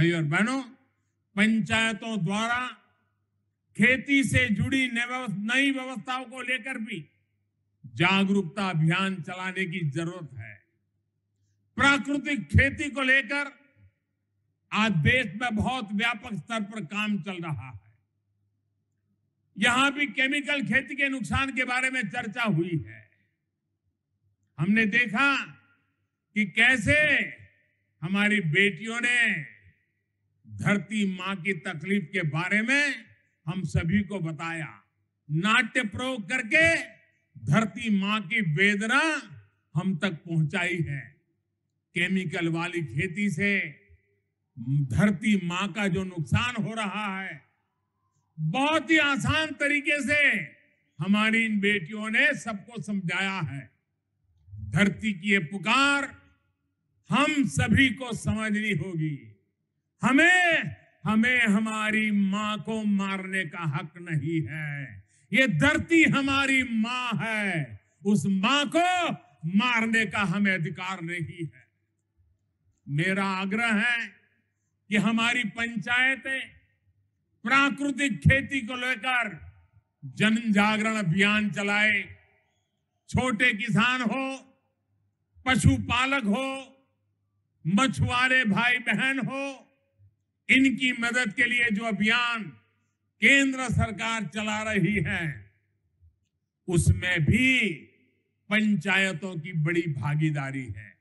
भाई और बहनों पंचायतों द्वारा खेती से जुड़ी नई व्यवस्थाओं को लेकर भी जागरूकता अभियान चलाने की जरूरत है प्राकृतिक खेती को लेकर आज देश में बहुत व्यापक स्तर पर काम चल रहा है यहां भी केमिकल खेती के नुकसान के बारे में चर्चा हुई है हमने देखा कि कैसे हमारी बेटियों ने धरती माँ की तकलीफ के बारे में हम सभी को बताया नाट्य प्रयोग करके धरती माँ की वेदना हम तक पहुंचाई है केमिकल वाली खेती से धरती माँ का जो नुकसान हो रहा है बहुत ही आसान तरीके से हमारी इन बेटियों ने सबको समझाया है धरती की ये पुकार हम सभी को समझनी होगी हमें हमें हमारी मां को मारने का हक नहीं है ये धरती हमारी मां है उस मां को मारने का हमें अधिकार नहीं है मेरा आग्रह है कि हमारी पंचायतें प्राकृतिक खेती को लेकर जन जागरण अभियान चलाए छोटे किसान हो पशुपालक हो मछुआरे भाई बहन हो इनकी मदद के लिए जो अभियान केंद्र सरकार चला रही है उसमें भी पंचायतों की बड़ी भागीदारी है